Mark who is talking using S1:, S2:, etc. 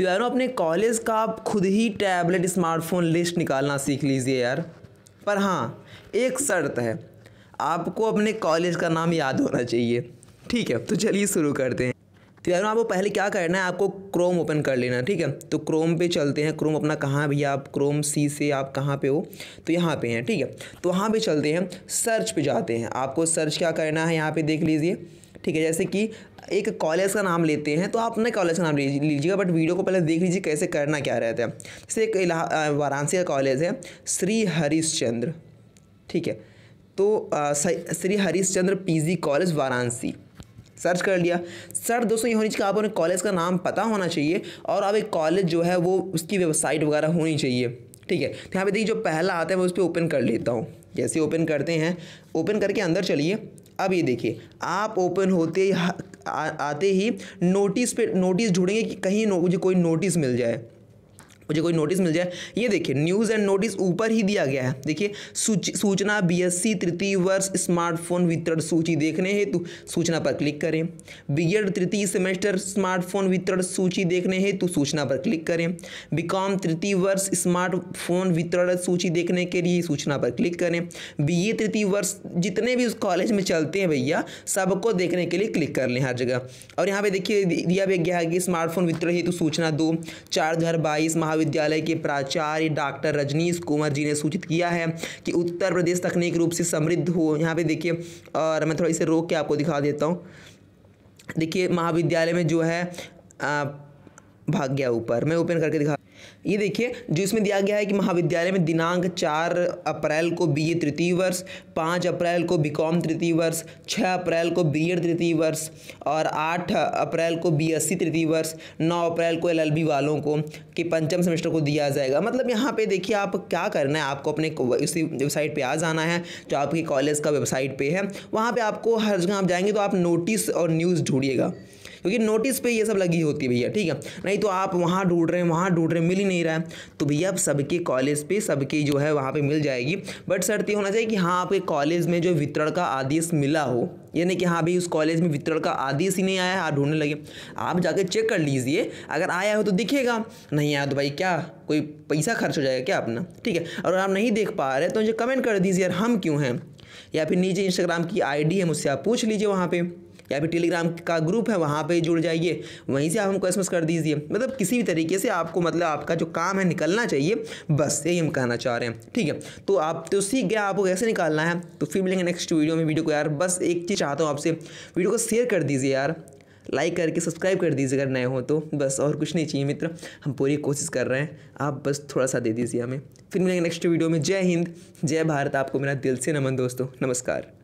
S1: तो यार अपने कॉलेज का आप खुद ही टैबलेट स्मार्टफोन लिस्ट निकालना सीख लीजिए यार पर हाँ एक शर्त है आपको अपने कॉलेज का नाम याद होना चाहिए ठीक है तो चलिए शुरू करते हैं तो यार आपको पहले क्या करना है आपको क्रोम ओपन कर लेना ठीक है तो क्रोम पे चलते हैं क्रोम अपना कहाँ भी आप क्रोम सी से आप कहाँ पे हो तो यहाँ पे हैं ठीक है तो वहाँ पे चलते हैं सर्च पे जाते हैं आपको सर्च क्या करना है यहाँ पे देख लीजिए ठीक है जैसे कि एक कॉलेज का नाम लेते हैं तो आप अपने कॉलेज का नाम ले लीजिएगा बट वीडियो को पहले देख लीजिए कैसे करना क्या रहता है जैसे एक वाराणसी का कॉलेज है श्री हरिश्चंद्र ठीक है तो Shri Harishchandra PG college Varanasi search कर लिया सर दोस्तों ये होनी चाहिए आप अपने कॉलेज का नाम पता होना चाहिए और आप एक कॉलेज जो है वो उसकी वेबसाइट वगैरह होनी चाहिए ठीक है तो यहाँ पे देखिए जो पहला आता है मैं उस पर ओपन कर लेता हूँ जैसे ओपन करते हैं ओपन करके अंदर चलिए अब ये देखिए आप ओपन होते ही आ, आते ही नोटिस पे नोटिस ढूंढेंगे कि कहीं मुझे कोई नोटिस मिल जाए मुझे कोई नोटिस मिल जाए ये देखिए न्यूज़ एंड नोटिस ऊपर ही दिया गया है देखिए बी सूचना बीएससी तृतीय वर्ष स्मार्टफोन वितरण सूची देखने हेतु सूचना पर क्लिक करें बीएड तृतीय सेमेस्टर स्मार्टफोन वितरण सूची देखने हेतु सूचना पर क्लिक करें बीकॉम तृतीय वर्ष स्मार्टफोन वितरण सूची देखने के लिए सूचना पर क्लिक करें ए तृतीय वर्ष जितने भी उस कॉलेज में चलते हैं भैया सबको देखने के लिए क्लिक कर लें हर जगह और यहाँ पे देखिए दिया भी गया है कि स्मार्टफोन वितरण हेतु सूचना दो चार दो हज़ार बाईस महाविद्यालय के प्राचार्य डॉक्टर रजनीश कुमार जी ने सूचित किया है कि उत्तर प्रदेश तकनीक रूप से समृद्ध हो यहाँ पे देखिए और मैं थोड़ा इसे रोक के आपको दिखा देता हूँ देखिए महाविद्यालय में जो है आ, भाग गया ऊपर मैं ओपन करके दिखा ये देखिए जो इसमें दिया गया है कि महाविद्यालय में दिनांक चार अप्रैल को बी ए तृतीय वर्ष पाँच अप्रैल को बी कॉम तृतीय वर्ष छः अप्रैल को बी एड तृतीय वर्ष और आठ अप्रैल को बी एस सी तृतीय वर्ष नौ अप्रैल को एल एल बी वालों को कि पंचम सेमेस्टर को दिया जाएगा मतलब यहाँ पे देखिए आप क्या करना है आपको अपने उसी वेबसाइट पर आ जाना है जो आपके कॉलेज का वेबसाइट पर है वहाँ पर आपको हर जगह आप जाएंगे तो आप नोटिस और न्यूज़ ढूंढिएगा क्योंकि नोटिस पे ये सब लगी होती है भैया ठीक है नहीं तो आप वहाँ ढूंढ रहे हैं वहाँ ढूंढ रहे हैं मिल ही नहीं रहा है तो भैया सबके कॉलेज पे सबके जो है वहाँ पे मिल जाएगी बट शर्त ये होना चाहिए कि हाँ आपके कॉलेज में जो वितरण का आदेश मिला हो यानी कि हाँ भाई उस कॉलेज में वितरण का आदेश ही नहीं आया है आप ढूंढने लगे आप जाके चेक कर लीजिए अगर आया हो तो दिखेगा नहीं आया तो भाई क्या कोई पैसा खर्च हो जाएगा क्या अपना ठीक है और आप नहीं देख पा रहे तो मुझे कमेंट कर दीजिए यार हम क्यों हैं या फिर नीचे इंस्टाग्राम की आईडी है मुझसे आप पूछ लीजिए वहाँ पर या फिर टेलीग्राम का ग्रुप है वहाँ पर जुड़ जाइए वहीं से आप हमको एसमस कर दीजिए मतलब किसी भी तरीके से आपको मतलब आपका जो काम है निकलना चाहिए बस यही हम कहना चाह रहे हैं ठीक है तो आप तो सीख गया आपको कैसे निकालना है तो फिर मिलेंगे नेक्स्ट वीडियो में वीडियो को यार बस एक चीज़ चाहता हूँ आपसे वीडियो को शेयर कर दीजिए यार लाइक करके सब्सक्राइब कर दीजिए अगर नए हो तो बस और कुछ नहीं चाहिए मित्र हम पूरी कोशिश कर रहे हैं आप बस थोड़ा सा दे दीजिए हमें फिर मिलेंगे नेक्स्ट वीडियो में जय हिंद जय भारत आपको मेरा दिल से नमन दोस्तों नमस्कार